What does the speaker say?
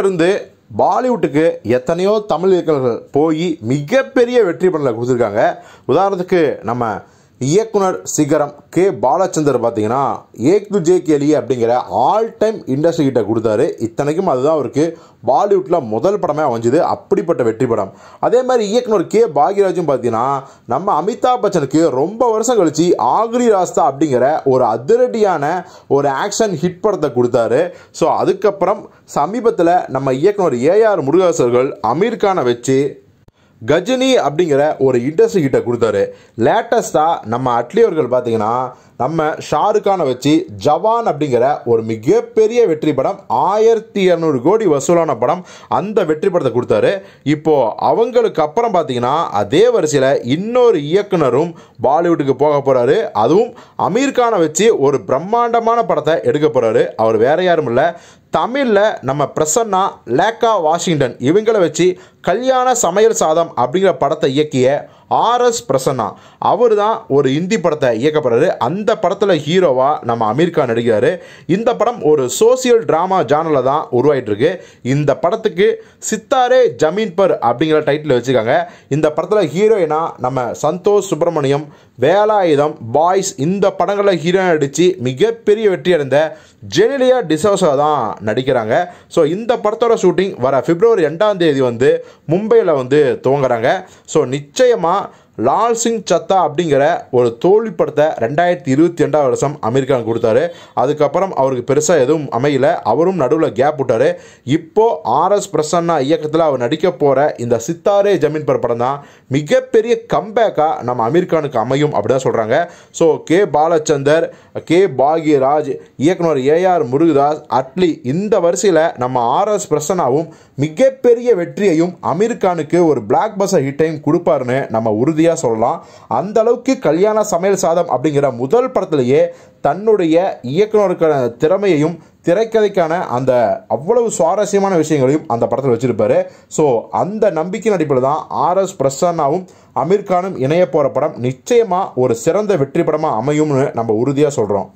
இருந்து பாலிவுட்டுக்கு எத்தனையோ தமிழ் இயக்கர்கள் போய் மிகப்பெரிய வெற்றி பண்ணல கொடுத்துருக்காங்க உதாரணத்துக்கு நம்ம இயக்குனர் சிகரம் கே பாலச்சந்தர் பார்த்தீங்கன்னா ஏக் டு ஜே கேலி அப்படிங்கிற ஆல் டைம் இண்டஸ்ட்ரி கிட்ட கொடுத்தாரு இத்தனைக்கும் அதுதான் அவருக்கு பாலிவுட்டில் முதல் படமே அமைஞ்சது அப்படிப்பட்ட வெற்றி படம் அதே மாதிரி இயக்குனர் கே பாக்யராஜும் பார்த்தீங்கன்னா நம்ம அமிதாப் பச்சனுக்கு ரொம்ப வருஷம் கழிச்சு ஆக்ரி ராஸ்தா அப்படிங்கிற ஒரு அதிரடியான ஒரு ஆக்ஷன் ஹிட் படத்தை கொடுத்தாரு ஸோ அதுக்கப்புறம் சமீபத்தில் நம்ம இயக்குனர் ஏஆர் முருகாசர்கள் அமீர்கானை வச்சு கஜினி அப்படிங்கிற ஒரு இண்டஸ்ட்ரி கிட்ட கொடுத்தாரு லேட்டஸ்ட்டாக நம்ம அட்லியோர்கள் பார்த்தீங்கன்னா நம்ம ஷாருக்கானை வச்சு ஜவான் அப்படிங்கிற ஒரு மிகப்பெரிய வெற்றி படம் ஆயிரத்தி இரநூறு கோடி வசூலான படம் அந்த வெற்றி படத்தை கொடுத்தாரு இப்போது அவங்களுக்கு அப்புறம் பார்த்தீங்கன்னா அதே வரிசையில் இன்னொரு இயக்குனரும் பாலிவுட்டுக்கு போக போகிறாரு அதுவும் அமீர்கானை வச்சு ஒரு பிரம்மாண்டமான படத்தை எடுக்க போகிறாரு அவர் வேற யாரும் இல்லை தமிழில் நம்ம பிரசன்னா லேக்கா வாஷிங்டன் இவங்களை வச்சு கல்யாண சமையல் சாதம் அப்படிங்கிற படத்தை இயக்கிய ஆர்எஸ் பிரசன்னா அவர் தான் ஒரு இந்தி படத்தை இயக்கப்படுறாரு அந்த படத்தில் ஹீரோவாக நம்ம அமீர் கான் நடிக்கிறார் இந்த படம் ஒரு சோசியல் ட்ராமா ஜானலில் தான் உருவாகிட்டுருக்கு இந்த படத்துக்கு சித்தாரே ஜமீன் பர் அப்படிங்கிற டைட்டில் வச்சுருக்காங்க இந்த படத்தில் ஹீரோயினா நம்ம சந்தோஷ் சுப்பிரமணியம் வேலாயுதம் பாய்ஸ் இந்த படங்களில் ஹீரோயின் அடித்து மிகப்பெரிய வெற்றி அடைந்த ஜெனிலியா டிசோசா தான் நடிக்கிறாங்க ஸோ இந்த படத்தோட ஷூட்டிங் வர பிப்ரவரி ரெண்டாம் தேதி வந்து மும்பையில் வந்து துவங்குறாங்க ஸோ நிச்சயமாக லால் சிங் சத்தா அப்படிங்கிற ஒரு தோல்வி படத்தை ரெண்டாயிரத்தி இருபத்தி ரெண்டாவது வருஷம் அமெரிக்கா கொடுத்தாரு அதுக்கப்புறம் அவருக்கு பெருசாக எதுவும் அமையல அவரும் நடுவில் கேப் விட்டார் இப்போது ஆர்எஸ் பிரசன்னா இயக்கத்தில் அவர் நடிக்க போகிற இந்த சித்தாரே ஜமீன் பர் படம் தான் மிகப்பெரிய கம்பேக்காக நம்ம அமீர்கானுக்கு அமையும் அப்படின்னு சொல்கிறாங்க so K Balachander K Bhagyaraj இயக்குனர் ஏஆர் முருகதாஸ் அட்லி இந்த வரிசையில் நம்ம ஆர்எஸ் பிரசன்னாவும் மிகப்பெரிய வெற்றியையும் அமீர்கானுக்கு ஒரு பிளாக் பஸ் ஹிட்டையும் கொடுப்பாருன்னு நம்ம உறுதியாக உறுதியாக சொல்லலாம் அந்த அளவுக்கு கல்யாண சமையல் சாதம் அப்படிங்கிற முதல் படத்திலேயே தன்னுடைய இயக்குனருக்கான திறமையையும் திரைக்கதைக்கான அந்த அவ்வளவு சுவாரஸ்யமான விஷயங்களையும் அந்த படத்தில் வச்சுருப்பாரு ஸோ அந்த நம்பிக்கையின் அடிப்படையில் தான் ஆர்எஸ் பிரசன்னாவும் அமீர்கானும் இணைய போகிற படம் நிச்சயமாக ஒரு சிறந்த வெற்றி படமாக அமையும்னு நம்ம உறுதியாக சொல்கிறோம்